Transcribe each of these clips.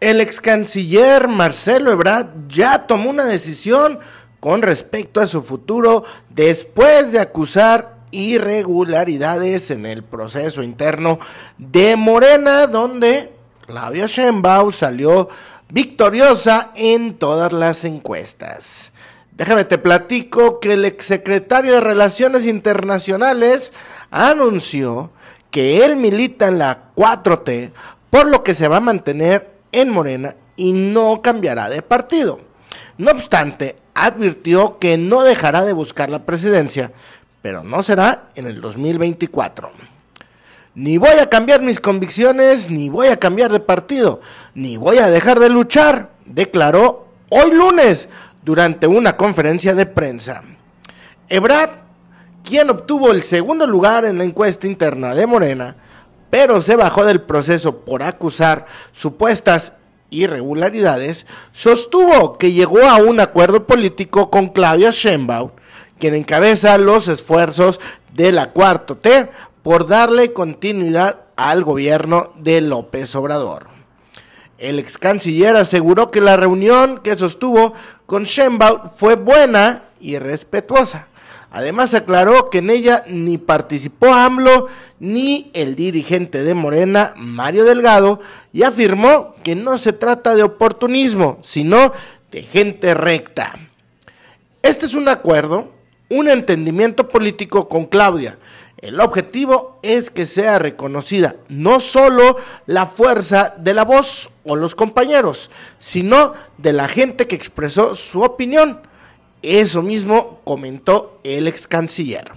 El ex canciller Marcelo Ebrard ya tomó una decisión con respecto a su futuro después de acusar irregularidades en el proceso interno de Morena, donde Claudia Sheinbaum salió victoriosa en todas las encuestas. Déjame te platico que el ex secretario de Relaciones Internacionales anunció que él milita en la 4T, por lo que se va a mantener en Morena y no cambiará de partido. No obstante, advirtió que no dejará de buscar la presidencia, pero no será en el 2024. Ni voy a cambiar mis convicciones, ni voy a cambiar de partido, ni voy a dejar de luchar, declaró hoy lunes durante una conferencia de prensa. Ebrard, quien obtuvo el segundo lugar en la encuesta interna de Morena, pero se bajó del proceso por acusar supuestas irregularidades, sostuvo que llegó a un acuerdo político con Claudia Sheinbaum, quien encabeza los esfuerzos de la Cuarto T por darle continuidad al gobierno de López Obrador. El ex canciller aseguró que la reunión que sostuvo con Sheinbaum fue buena y respetuosa, Además aclaró que en ella ni participó AMLO ni el dirigente de Morena, Mario Delgado, y afirmó que no se trata de oportunismo, sino de gente recta. Este es un acuerdo, un entendimiento político con Claudia. El objetivo es que sea reconocida no solo la fuerza de la voz o los compañeros, sino de la gente que expresó su opinión eso mismo comentó el ex canciller.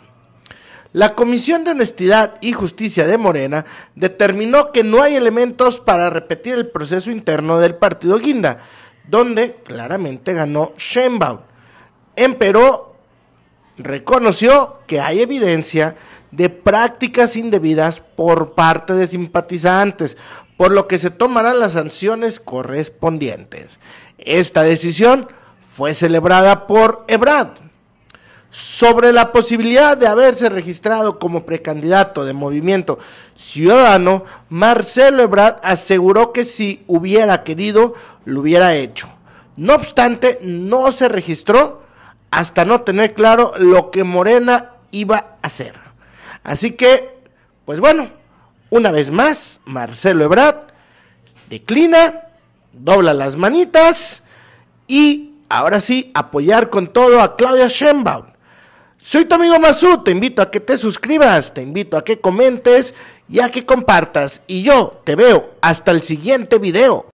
La Comisión de Honestidad y Justicia de Morena determinó que no hay elementos para repetir el proceso interno del partido Guinda, donde claramente ganó Sheinbaum. Empero reconoció que hay evidencia de prácticas indebidas por parte de simpatizantes, por lo que se tomarán las sanciones correspondientes. Esta decisión fue celebrada por Ebrad. Sobre la posibilidad de haberse registrado como precandidato de Movimiento Ciudadano, Marcelo Ebrad aseguró que si hubiera querido, lo hubiera hecho. No obstante, no se registró hasta no tener claro lo que Morena iba a hacer. Así que, pues bueno, una vez más, Marcelo Ebrard declina, dobla las manitas y ahora sí, apoyar con todo a Claudia Sheinbaum. Soy tu amigo Mazú, te invito a que te suscribas, te invito a que comentes y a que compartas. Y yo te veo hasta el siguiente video.